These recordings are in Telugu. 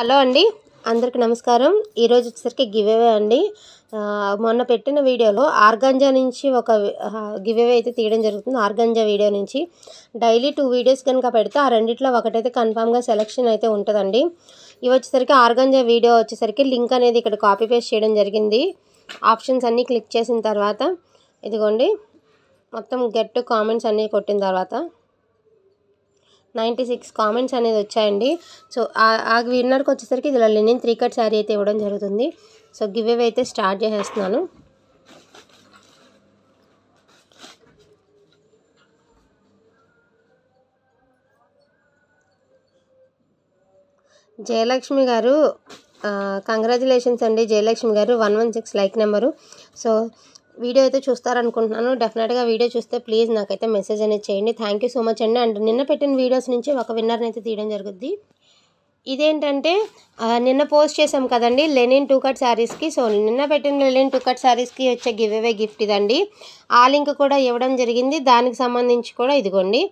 హలో అండి అందరికి నమస్కారం ఈరోజు వచ్చేసరికి గివేవే అండి మొన్న పెట్టిన వీడియోలో ఆర్గంజా నుంచి ఒక గివేవే అయితే తీయడం జరుగుతుంది ఆర్గంజా వీడియో నుంచి డైలీ టూ వీడియోస్ కనుక పెడితే ఆ రెండిట్లో ఒకటైతే కన్ఫామ్గా సెలెక్షన్ అయితే ఉంటుందండి ఇవి వచ్చేసరికి ఆర్గంజా వీడియో వచ్చేసరికి లింక్ అనేది ఇక్కడ కాపీ పేస్ట్ చేయడం జరిగింది ఆప్షన్స్ అన్నీ క్లిక్ చేసిన తర్వాత ఇదిగోండి మొత్తం గెట్ కామెంట్స్ అన్నీ కొట్టిన తర్వాత నైంటీ సిక్స్ కామెంట్స్ అనేది వచ్చాయండి సో ఆ విన్నర్కి వచ్చేసరికి ఇలా లెనిన్ త్రీ కట్ శారీ అయితే ఇవ్వడం జరుగుతుంది సో గివ్ అవే అయితే స్టార్ట్ చేసేస్తున్నాను జయలక్ష్మి గారు కంగ్రాచులేషన్స్ అండి జయలక్ష్మి గారు one one six like number so video అయితే చూస్తారనుకుంటున్నాను డెఫినెట్గా వీడియో చూస్తే ప్లీజ్ నాకైతే మెసేజ్ అనేది చేయండి థ్యాంక్ సో మచ్ అండి అండ్ నిన్న పెట్టిన వీడియోస్ నుంచి ఒక విన్నర్ని అయితే తీయడం జరుగుద్ది ఇదేంటంటే నిన్న పోస్ట్ చేసాం కదండి లెనిన్ టూ కట్ శారీస్కి సో నిన్న పెట్టిన లెనిన్ టూ కట్ శారీస్కి వచ్చే గివ్ అవే గిఫ్ట్ ఇదండి ఆ లింక్ కూడా ఇవ్వడం జరిగింది దానికి సంబంధించి కూడా ఇదిగోండి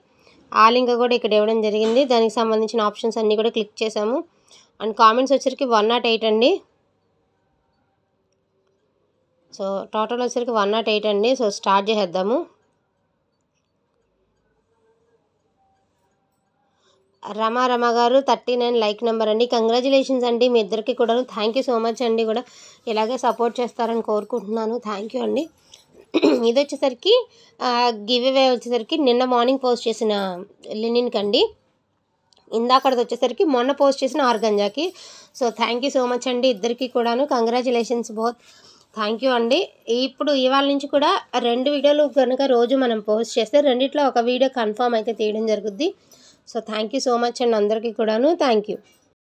ఆ లింక్ కూడా ఇక్కడ ఇవ్వడం జరిగింది దానికి సంబంధించిన ఆప్షన్స్ అన్నీ కూడా క్లిక్ చేసాము అండ్ కామెంట్స్ వచ్చరికి వన్ నాట్ ఎయిట్ అండి సో టోటల్ వచ్చరికి వన్ నాట్ ఎయిట్ అండి సో స్టార్ట్ చేసేద్దాము రమా రమా గారు థర్టీ నైన్ లైక్ నెంబర్ అండి కంగ్రాచులేషన్స్ అండి మీ ఇద్దరికి కూడా థ్యాంక్ యూ సో మచ్ అండి కూడా ఇలాగే సపోర్ట్ చేస్తారని కోరుకుంటున్నాను థ్యాంక్ యూ అండి ఇది వచ్చేసరికి గివ్ అవే వచ్చేసరికి నిన్న మార్నింగ్ పోస్ట్ చేసిన లినిన్కి అండి ఇందాకడది వచ్చేసరికి మొన్న పోస్ట్ చేసిన ఆర్గంజాకి so thank you so much అండి ఇద్దరికి కూడాను కంగ్రాచులేషన్స్ బోత్ థ్యాంక్ యూ అండి ఇప్పుడు ఇవాళ నుంచి కూడా రెండు వీడియోలు కనుక రోజు మనం పోస్ట్ చేస్తే రెండిట్లో ఒక వీడియో కన్ఫామ్ అయితే తీయడం జరుగుద్ది so thank you so much అండి అందరికీ కూడాను థ్యాంక్ యూ